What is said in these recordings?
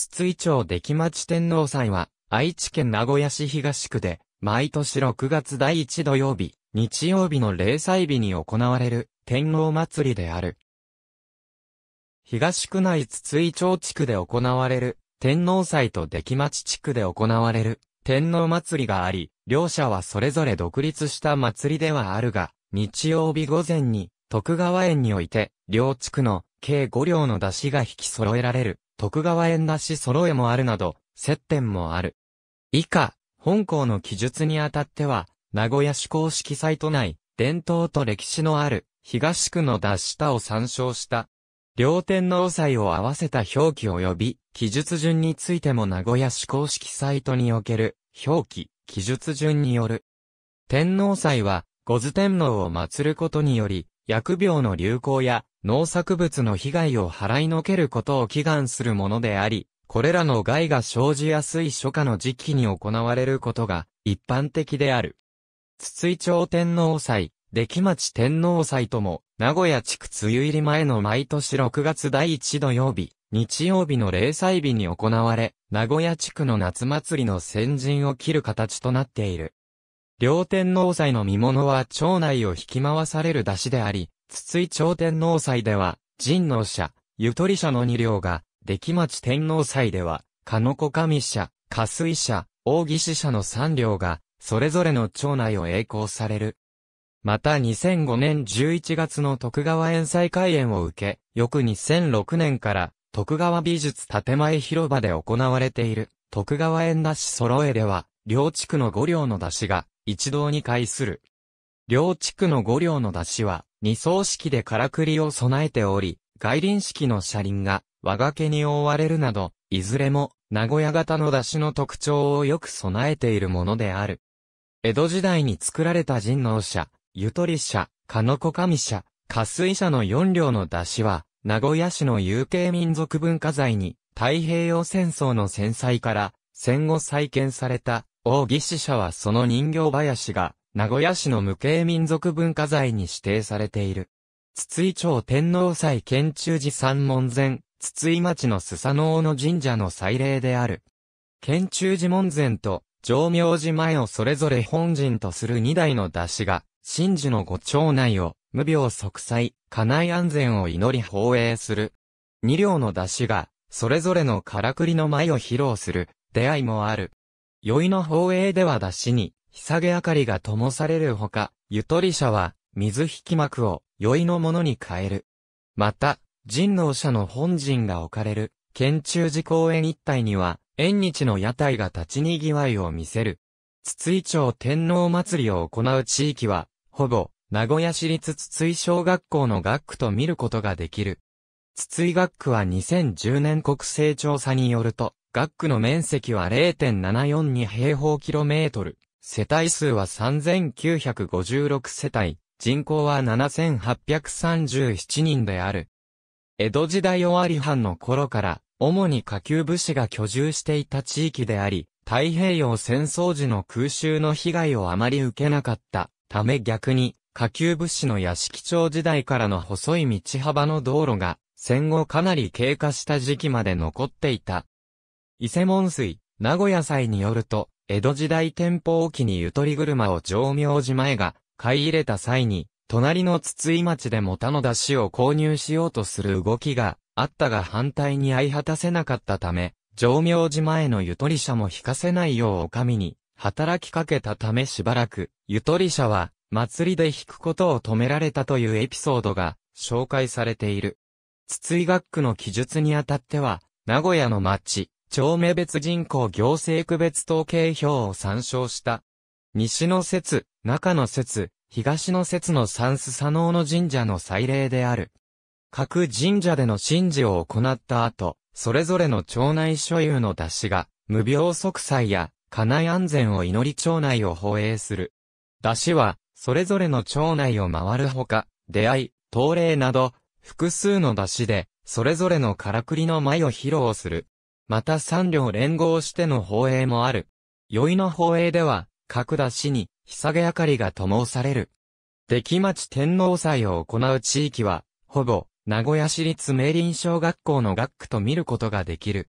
筒井町出来町天皇祭は、愛知県名古屋市東区で、毎年6月第1土曜日、日曜日の例祭日に行われる、天皇祭りである。東区内筒井町地区で行われる、天皇祭と出来町地区で行われる、天皇祭りがあり、両者はそれぞれ独立した祭りではあるが、日曜日午前に、徳川園において、両地区の計5両の出汁が引き揃えられる、徳川縁なし揃えもあるなど、接点もある。以下、本校の記述にあたっては、名古屋市公式サイト内、伝統と歴史のある、東区の脱下を参照した。両天皇祭を合わせた表記及び、記述順についても名古屋市公式サイトにおける、表記、記述順による。天皇祭は、五頭天皇を祀ることにより、疫病の流行や、農作物の被害を払いのけることを祈願するものであり、これらの害が生じやすい初夏の時期に行われることが一般的である。筒井町天皇祭、出来町天皇祭とも、名古屋地区梅雨入り前の毎年6月第1土曜日、日曜日の零祭日に行われ、名古屋地区の夏祭りの先陣を切る形となっている。両天皇祭の見物は町内を引き回される出しであり、筒井町天皇祭では、神皇社、ゆとり社の二両が、出来町天皇祭では、鹿の子神社、す水社、大士社の三両が、それぞれの町内を栄光される。また2005年11月の徳川園祭開園を受け、翌2006年から徳川美術建前広場で行われている徳川園出し揃えでは、両地区の五両の出しが一堂に会する。両地区の五両の出しは、二層式でからくりを備えており、外輪式の車輪が、和掛けに覆われるなど、いずれも、名古屋型の出汁の特徴をよく備えているものである。江戸時代に作られた神能社、ゆとり社、かのこ神社、かすい社の4両の出汁は、名古屋市の有形民族文化財に、太平洋戦争の戦災から、戦後再建された、王義使者はその人形林が、名古屋市の無形民族文化財に指定されている。筒井町天皇祭県中寺三門前、筒井町のスサノオの神社の祭礼である。県中寺門前と、上明寺前をそれぞれ本陣とする二代の出しが、真珠のご町内を、無病息災、家内安全を祈り放映する。二両の出しが、それぞれのからくりの舞を披露する、出会いもある。宵の放映では出しに、日下げ明かりが灯されるほか、ゆとり者は、水引き幕を、宵のものに変える。また、神能者の本陣が置かれる、県中寺公園一帯には、縁日の屋台が立ちにぎわいを見せる。筒井町天皇祭りを行う地域は、ほぼ、名古屋市立筒井小学校の学区と見ることができる。筒井学区は2010年国勢調査によると、学区の面積は0.742平方キロメートル。世帯数は3956世帯、人口は7837人である。江戸時代終わり藩の頃から、主に下級武士が居住していた地域であり、太平洋戦争時の空襲の被害をあまり受けなかったため逆に、下級武士の屋敷町時代からの細い道幅の道路が、戦後かなり経過した時期まで残っていた伊勢門水、名古屋祭によると、江戸時代天保沖にゆとり車を上明寺前が買い入れた際に、隣の筒井町でも他の出汁を購入しようとする動きがあったが反対に相果たせなかったため、上明寺前のゆとり車も引かせないようお上に働きかけたためしばらく、ゆとり車は祭りで引くことを止められたというエピソードが紹介されている。筒井学区の記述にあたっては、名古屋の町、町名別人口行政区別統計表を参照した。西の説、中の説、東の説の三須佐能の神社の祭礼である。各神社での神事を行った後、それぞれの町内所有の出しが、無病息災や、家内安全を祈り町内を放映する。出しは、それぞれの町内を回るほか、出会い、東礼など、複数の出しで、それぞれのからくりの舞を披露する。また三両連合しての放映もある。宵の放映では、角田市に、日下げ明かりが灯される。出来町天皇祭を行う地域は、ほぼ、名古屋市立明林小学校の学区と見ることができる。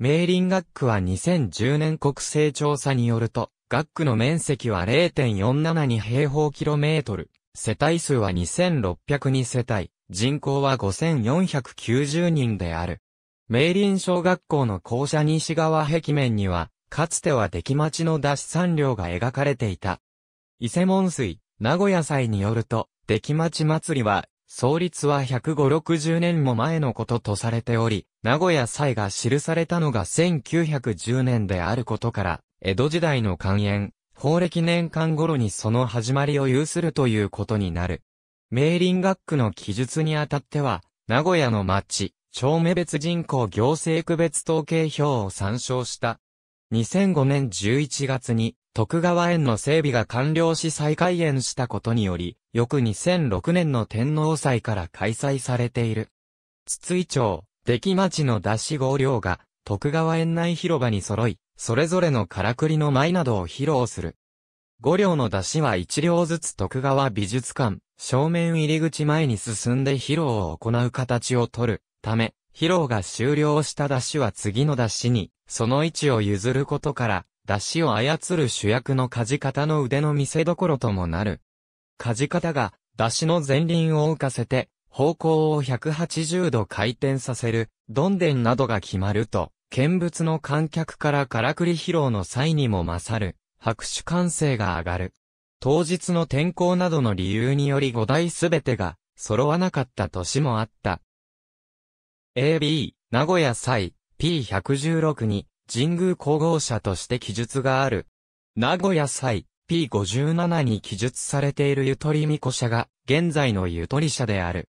明林学区は2010年国勢調査によると、学区の面積は0.472平方キロメートル、世帯数は2602世帯、人口は5490人である。明林小学校の校舎西側壁面には、かつては敵町の脱産量が描かれていた。伊勢門水、名古屋祭によると、敵町祭りは、創立は105、60年も前のこととされており、名古屋祭が記されたのが1910年であることから、江戸時代の官園、法暦年間頃にその始まりを有するということになる。明林学区の記述にあたっては、名古屋の町、町目別人口行政区別統計表を参照した。2005年11月に徳川園の整備が完了し再開園したことにより、翌2006年の天皇祭から開催されている。筒井町、出来町の出し号両が徳川園内広場に揃い、それぞれのからくりの舞などを披露する。五両の出しは一両ずつ徳川美術館、正面入り口前に進んで披露を行う形をとる。ため、披露が終了した出汁は次の出汁に、その位置を譲ることから、出汁を操る主役の舵方の腕の見せ所ともなる。舵方が、出汁の前輪を浮かせて、方向を180度回転させる、どんでんなどが決まると、見物の観客からからくり披露の際にも勝る、拍手歓声が上がる。当日の天候などの理由により5台すべてが揃わなかった年もあった。AB、名古屋祭、P116 に、神宮皇后社として記述がある。名古屋祭、P57 に記述されているゆとりみこ社が、現在のゆとり社である。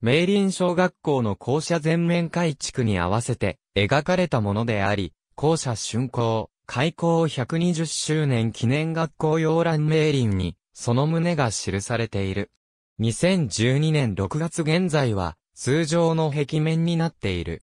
明林小学校の校舎全面改築に合わせて描かれたものであり、校舎竣工、開校120周年記念学校洋蘭明林に、その旨が記されている。2012年6月現在は、通常の壁面になっている。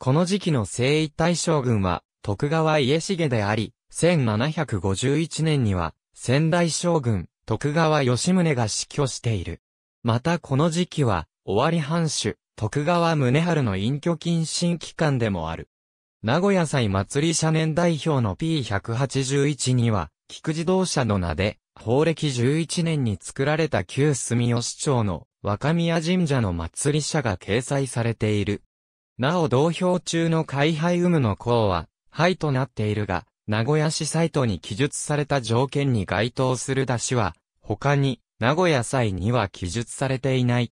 この時期の征夷大将軍は、徳川家重であり、1751年には、仙台将軍、徳川吉宗が死去している。またこの時期は、尾張藩主、徳川宗春の隠居謹慎期間でもある。名古屋祭祭り社年代表の P181 には、菊自動車の名で、法暦11年に作られた旧住吉町の若宮神社の祭り社が掲載されている。なお同票中の開廃有無の項は、廃となっているが、名古屋市サイトに記述された条件に該当する出しは、他に、名古屋祭には記述されていない。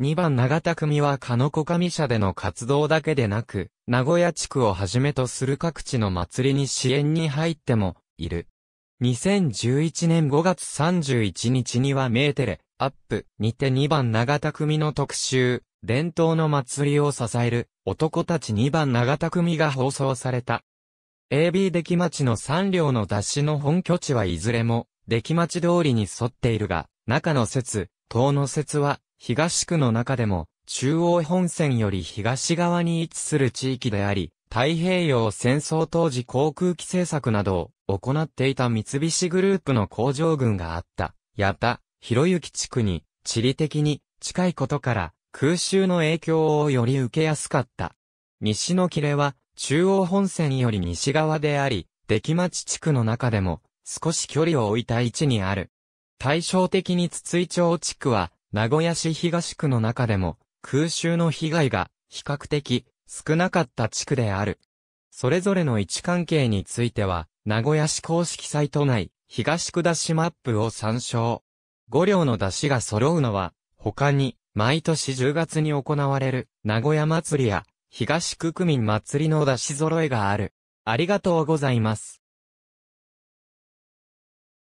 2番長田組は鹿の子神社での活動だけでなく、名古屋地区をはじめとする各地の祭りに支援に入っても、いる。2011年5月31日にはメーテレ、アップにて2番長田組の特集、伝統の祭りを支える男たち2番長田組が放送された。AB 出来町の3両の雑誌の本拠地はいずれも出来町通りに沿っているが、中の説、東の説は東区の中でも中央本線より東側に位置する地域であり、太平洋戦争当時航空機政策などを行っていた三菱グループの工場群があった。やった、広行地区に地理的に近いことから空襲の影響をより受けやすかった。西の切れは中央本線より西側であり、出来町地区の中でも少し距離を置いた位置にある。対照的に筒井町地区は名古屋市東区の中でも空襲の被害が比較的少なかった地区である。それぞれの位置関係については、名古屋市公式サイト内、東区しマップを参照。五両の出汁が揃うのは、他に、毎年10月に行われる、名古屋祭りや、東区区民祭りの出汁揃えがある。ありがとうございます。